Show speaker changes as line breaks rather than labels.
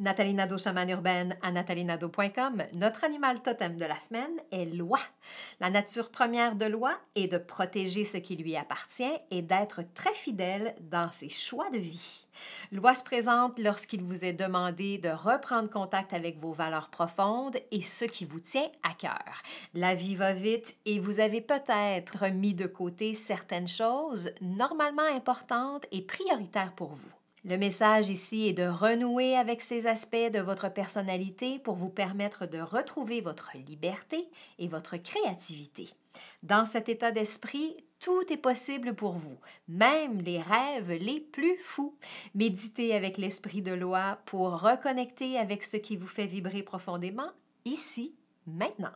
Nathalie Nadeau, chamane urbaine à nathalienadeau.com, notre animal totem de la semaine est l'oie. La nature première de l'oie est de protéger ce qui lui appartient et d'être très fidèle dans ses choix de vie. L'oie se présente lorsqu'il vous est demandé de reprendre contact avec vos valeurs profondes et ce qui vous tient à cœur. La vie va vite et vous avez peut-être mis de côté certaines choses normalement importantes et prioritaires pour vous. Le message ici est de renouer avec ces aspects de votre personnalité pour vous permettre de retrouver votre liberté et votre créativité. Dans cet état d'esprit, tout est possible pour vous, même les rêves les plus fous. Méditez avec l'esprit de loi pour reconnecter avec ce qui vous fait vibrer profondément, ici, maintenant.